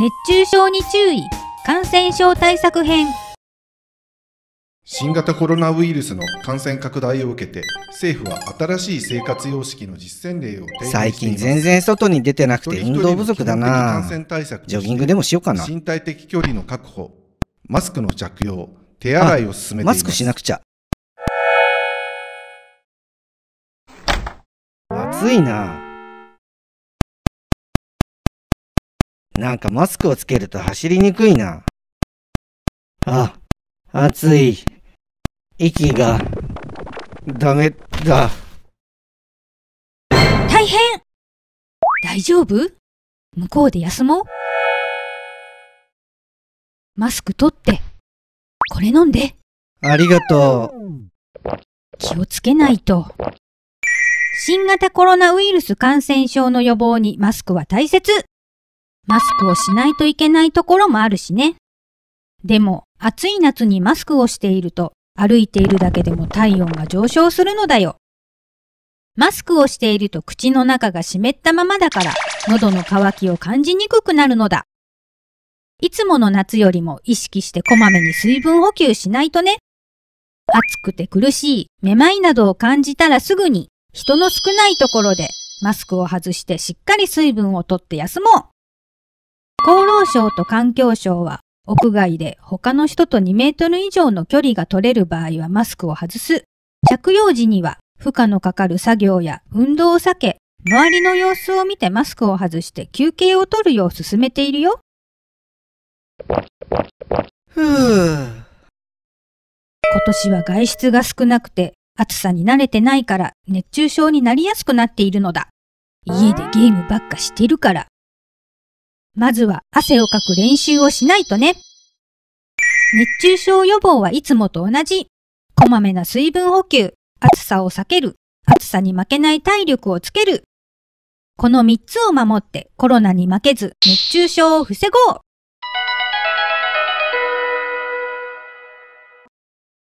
熱中症に注意感染症対策編新型コロナウイルスの感染拡大を受けて政府は新しい生活様式の実践例を最近全然外に出てなくて運動不足だなジョギングでもしようかな身体的距離の確保マスクの着用手洗いを進めていますマスクしなくちゃ暑いななんかマスクをつけると走りにくいな。あ、暑い。息が、ダメだ。大変大丈夫向こうで休もうマスク取って。これ飲んで。ありがとう。気をつけないと。新型コロナウイルス感染症の予防にマスクは大切マスクをしないといけないところもあるしね。でも、暑い夏にマスクをしていると、歩いているだけでも体温が上昇するのだよ。マスクをしていると口の中が湿ったままだから、喉の渇きを感じにくくなるのだ。いつもの夏よりも意識してこまめに水分補給しないとね。暑くて苦しい、めまいなどを感じたらすぐに、人の少ないところで、マスクを外してしっかり水分をとって休もう。厚労省と環境省は屋外で他の人と2メートル以上の距離が取れる場合はマスクを外す。着用時には負荷のかかる作業や運動を避け、周りの様子を見てマスクを外して休憩を取るよう勧めているよ。ふぅ。今年は外出が少なくて暑さに慣れてないから熱中症になりやすくなっているのだ。家でゲームばっかしてるからまずは汗をかく練習をしないとね。熱中症予防はいつもと同じ。こまめな水分補給、暑さを避ける、暑さに負けない体力をつける。この3つを守ってコロナに負けず熱中症を防ごう